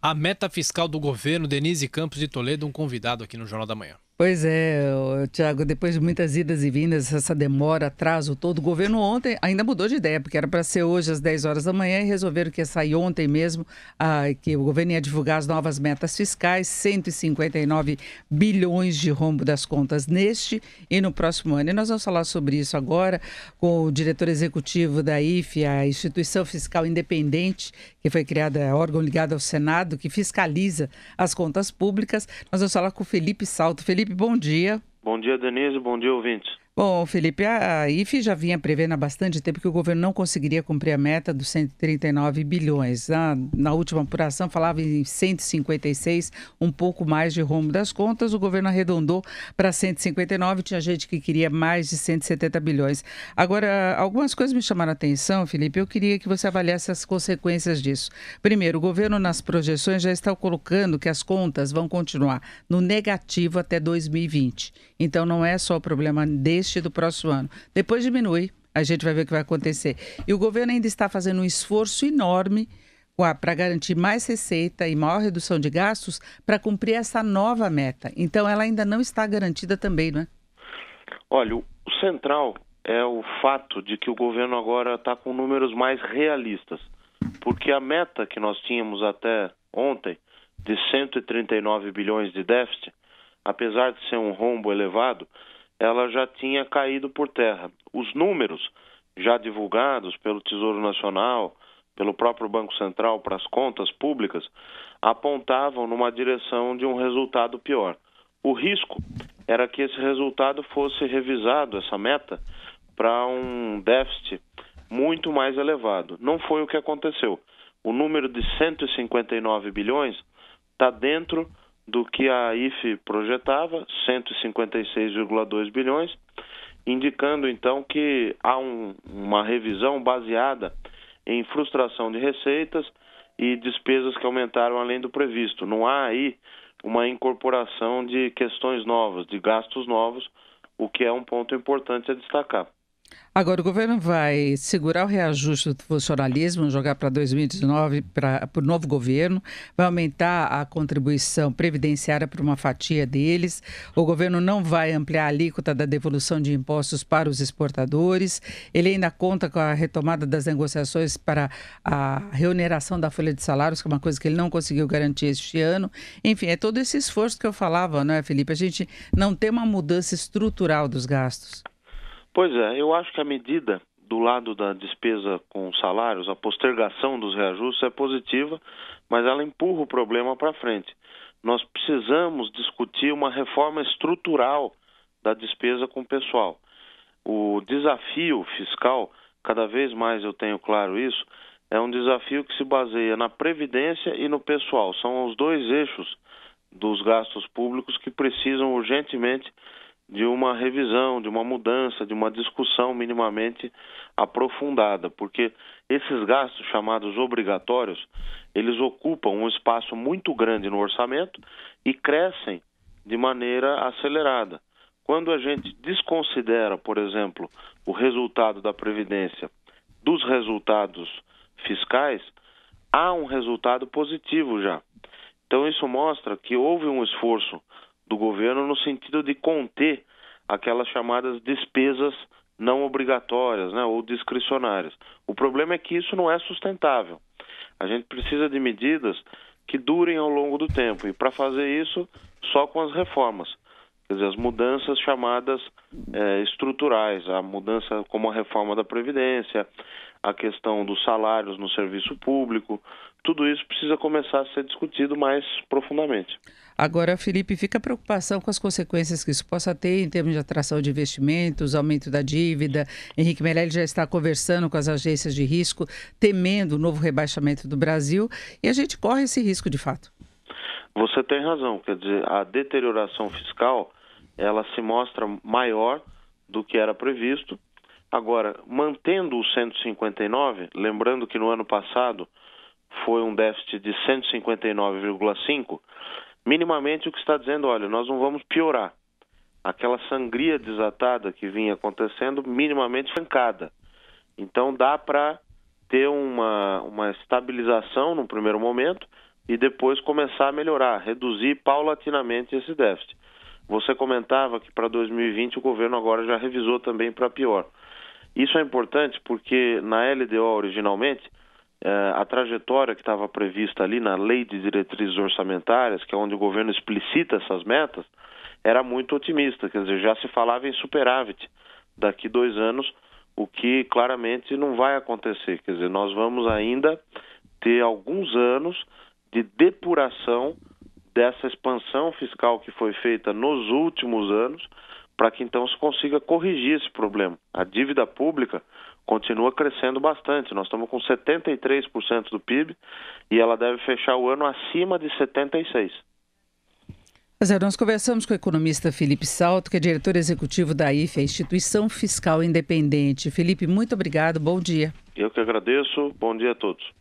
A meta fiscal do governo, Denise Campos de Toledo, um convidado aqui no Jornal da Manhã. Pois é, Tiago, depois de muitas idas e vindas, essa demora, atraso todo, o governo ontem ainda mudou de ideia, porque era para ser hoje às 10 horas da manhã e resolveram que ia sair ontem mesmo, ah, que o governo ia divulgar as novas metas fiscais, 159 bilhões de rombo das contas neste e no próximo ano. E nós vamos falar sobre isso agora com o diretor executivo da IFE, a Instituição Fiscal Independente, que foi criada, órgão ligado ao Senado, que fiscaliza as contas públicas. Nós vamos falar com o Felipe Salto. Felipe, Felipe, bom dia. Bom dia, Denise. Bom dia, ouvintes. Bom, Felipe, a IFE já vinha prevendo há bastante tempo que o governo não conseguiria cumprir a meta dos 139 bilhões. Na, ah, na última apuração falava em 156, um pouco mais de rombo das contas. O governo arredondou para 159, tinha gente que queria mais de 170 bilhões. Agora, algumas coisas me chamaram a atenção, Felipe. Eu queria que você avaliasse as consequências disso. Primeiro, o governo nas projeções já está colocando que as contas vão continuar no negativo até 2020. Então, não é só o problema deste investir do próximo ano. Depois diminui, a gente vai ver o que vai acontecer. E o governo ainda está fazendo um esforço enorme para garantir mais receita e maior redução de gastos para cumprir essa nova meta. Então, ela ainda não está garantida também, não é? Olha, o central é o fato de que o governo agora está com números mais realistas, porque a meta que nós tínhamos até ontem de 139 bilhões de déficit, apesar de ser um rombo elevado, ela já tinha caído por terra. Os números já divulgados pelo Tesouro Nacional, pelo próprio Banco Central para as contas públicas, apontavam numa direção de um resultado pior. O risco era que esse resultado fosse revisado, essa meta, para um déficit muito mais elevado. Não foi o que aconteceu. O número de 159 bilhões está dentro do que a IFE projetava, 156,2 bilhões, indicando então que há um, uma revisão baseada em frustração de receitas e despesas que aumentaram além do previsto. Não há aí uma incorporação de questões novas, de gastos novos, o que é um ponto importante a destacar. Agora, o governo vai segurar o reajuste do funcionalismo, jogar para 2019 para o novo governo, vai aumentar a contribuição previdenciária para uma fatia deles. O governo não vai ampliar a alíquota da devolução de impostos para os exportadores. Ele ainda conta com a retomada das negociações para a reoneração da folha de salários, que é uma coisa que ele não conseguiu garantir este ano. Enfim, é todo esse esforço que eu falava, não é, Felipe? A gente não tem uma mudança estrutural dos gastos. Pois é, eu acho que a medida do lado da despesa com salários, a postergação dos reajustes é positiva, mas ela empurra o problema para frente. Nós precisamos discutir uma reforma estrutural da despesa com o pessoal. O desafio fiscal, cada vez mais eu tenho claro isso, é um desafio que se baseia na previdência e no pessoal. São os dois eixos dos gastos públicos que precisam urgentemente de uma revisão, de uma mudança, de uma discussão minimamente aprofundada, porque esses gastos chamados obrigatórios, eles ocupam um espaço muito grande no orçamento e crescem de maneira acelerada. Quando a gente desconsidera, por exemplo, o resultado da previdência dos resultados fiscais, há um resultado positivo já. Então isso mostra que houve um esforço do governo no sentido de conter aquelas chamadas despesas não obrigatórias né, ou discricionárias. O problema é que isso não é sustentável. A gente precisa de medidas que durem ao longo do tempo e, para fazer isso, só com as reformas quer dizer, as mudanças chamadas é, estruturais, a mudança como a reforma da Previdência, a questão dos salários no serviço público, tudo isso precisa começar a ser discutido mais profundamente. Agora, Felipe, fica a preocupação com as consequências que isso possa ter em termos de atração de investimentos, aumento da dívida. Henrique Meirelles já está conversando com as agências de risco, temendo o novo rebaixamento do Brasil, e a gente corre esse risco de fato. Você tem razão, quer dizer, a deterioração fiscal ela se mostra maior do que era previsto. Agora, mantendo o 159, lembrando que no ano passado foi um déficit de 159,5, minimamente o que está dizendo, olha, nós não vamos piorar. Aquela sangria desatada que vinha acontecendo, minimamente francada. Então dá para ter uma, uma estabilização no primeiro momento e depois começar a melhorar, reduzir paulatinamente esse déficit. Você comentava que para 2020 o governo agora já revisou também para pior. Isso é importante porque na LDO originalmente eh, a trajetória que estava prevista ali na lei de diretrizes orçamentárias, que é onde o governo explicita essas metas, era muito otimista, quer dizer, já se falava em superávit daqui dois anos, o que claramente não vai acontecer. Quer dizer, nós vamos ainda ter alguns anos de depuração dessa expansão fiscal que foi feita nos últimos anos, para que então se consiga corrigir esse problema. A dívida pública continua crescendo bastante. Nós estamos com 73% do PIB e ela deve fechar o ano acima de 76. Zé, nós conversamos com o economista Felipe Salto, que é diretor executivo da IFE, a Instituição Fiscal Independente. Felipe, muito obrigado, bom dia. Eu que agradeço, bom dia a todos.